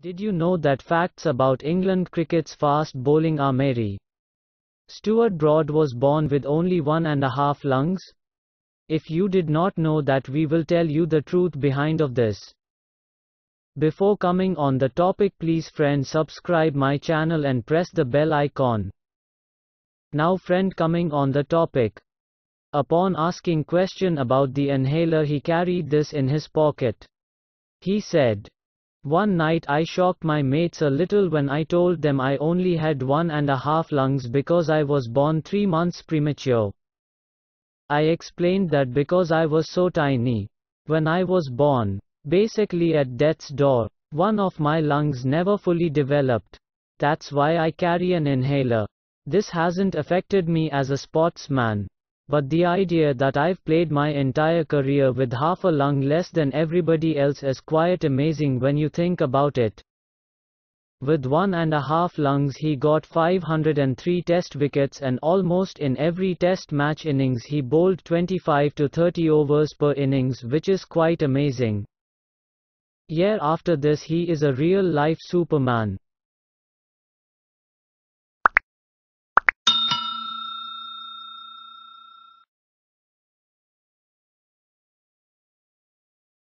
Did you know that facts about England cricket's fast bowling are merry? Stuart Broad was born with only one and a half lungs? If you did not know that we will tell you the truth behind of this. Before coming on the topic please friend subscribe my channel and press the bell icon. Now friend coming on the topic. Upon asking question about the inhaler he carried this in his pocket. He said. One night I shocked my mates a little when I told them I only had one and a half lungs because I was born three months premature. I explained that because I was so tiny. When I was born, basically at death's door, one of my lungs never fully developed. That's why I carry an inhaler. This hasn't affected me as a sportsman. But the idea that I've played my entire career with half a lung less than everybody else is quite amazing when you think about it. With one and a half lungs he got 503 test wickets and almost in every test match innings he bowled 25 to 30 overs per innings which is quite amazing. Year after this he is a real life superman.